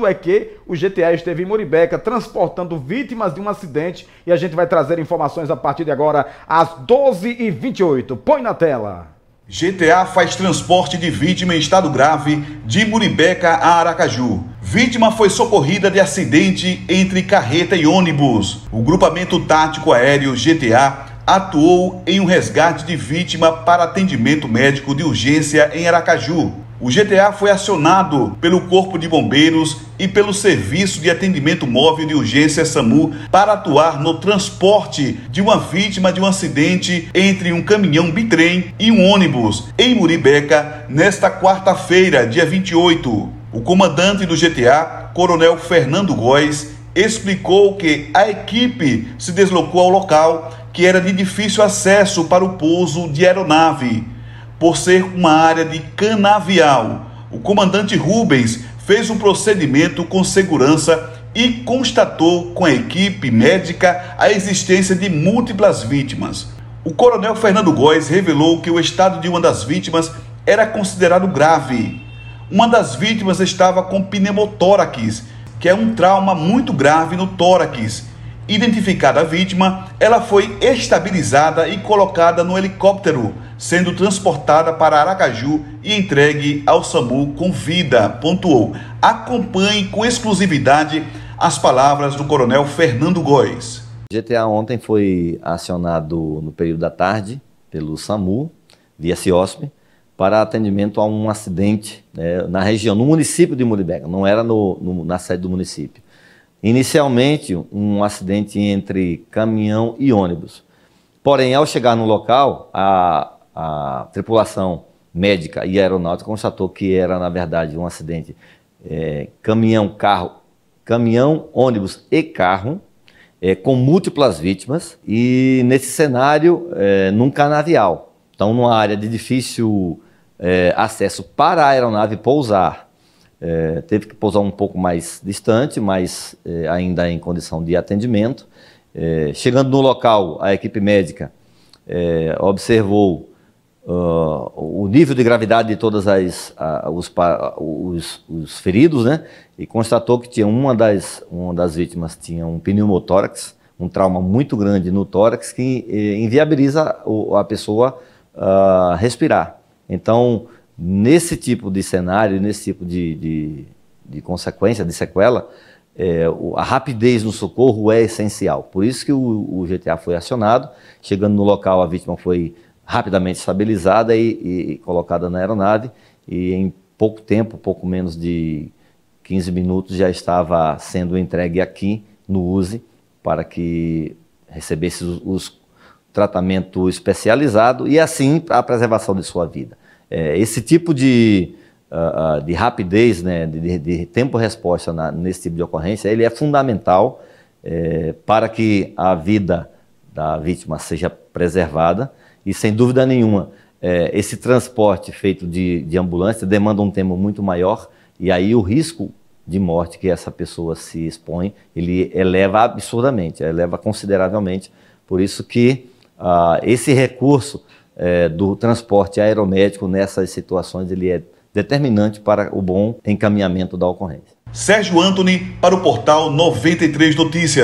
fato é que o GTA esteve em Moribeca transportando vítimas de um acidente e a gente vai trazer informações a partir de agora às 12h28. Põe na tela. GTA faz transporte de vítima em estado grave de Muribeca a Aracaju. Vítima foi socorrida de acidente entre carreta e ônibus. O grupamento tático aéreo GTA atuou em um resgate de vítima para atendimento médico de urgência em Aracaju o GTA foi acionado pelo Corpo de Bombeiros e pelo Serviço de Atendimento Móvel de Urgência SAMU para atuar no transporte de uma vítima de um acidente entre um caminhão bitrem e um ônibus em Muribeca nesta quarta-feira, dia 28. O comandante do GTA, Coronel Fernando Góes, explicou que a equipe se deslocou ao local que era de difícil acesso para o pouso de aeronave por ser uma área de canavial. O comandante Rubens fez um procedimento com segurança e constatou com a equipe médica a existência de múltiplas vítimas. O coronel Fernando Góes revelou que o estado de uma das vítimas era considerado grave. Uma das vítimas estava com pneumotórax, que é um trauma muito grave no tórax. Identificada a vítima, ela foi estabilizada e colocada no helicóptero sendo transportada para Aracaju e entregue ao SAMU com vida, pontuou. Acompanhe com exclusividade as palavras do coronel Fernando Góes. GTA ontem foi acionado no período da tarde pelo SAMU, via CIOSP, para atendimento a um acidente né, na região, no município de Muribeca, não era no, no, na sede do município. Inicialmente, um acidente entre caminhão e ônibus. Porém, ao chegar no local, a, a tripulação médica e aeronáutica constatou que era, na verdade, um acidente é, caminhão, carro, caminhão, ônibus e carro, é, com múltiplas vítimas, e nesse cenário, é, num canavial. Então, numa área de difícil é, acesso para a aeronave pousar. É, teve que pousar um pouco mais distante, mas é, ainda em condição de atendimento. chegando no local, a equipe médica observou uh, o nível de gravidade de todos os, os, feridos, né? E constatou que tinha uma das, uma das vítimas tinha um pneumotórax, um trauma muito grande no tórax que eh, inviabiliza a pessoa uh, respirar. Então, nesse tipo de cenário, nesse tipo de, de, de consequência, de sequela, é, a rapidez no socorro é essencial. Por isso que o, o, GTA foi acionado. Chegando no local, a vítima foi rapidamente estabilizada e, e, colocada na aeronave. E em pouco tempo, pouco menos de 15 minutos, já estava sendo entregue aqui no USE para que recebesse os, os tratamento especializado e assim a preservação de sua vida. É, esse tipo de, uh, de rapidez, né, de, de tempo-resposta nesse tipo de ocorrência, ele é fundamental é, para que a vida da vítima seja preservada e sem dúvida nenhuma, é, esse transporte feito de, de ambulância demanda um tempo muito maior e aí o risco de morte que essa pessoa se expõe, ele eleva absurdamente, eleva consideravelmente. Por isso que ah, esse recurso é, do transporte aeromédico nessas situações, ele é determinante para o bom encaminhamento da ocorrência. Sérgio Anthony para o portal 93 Notícias.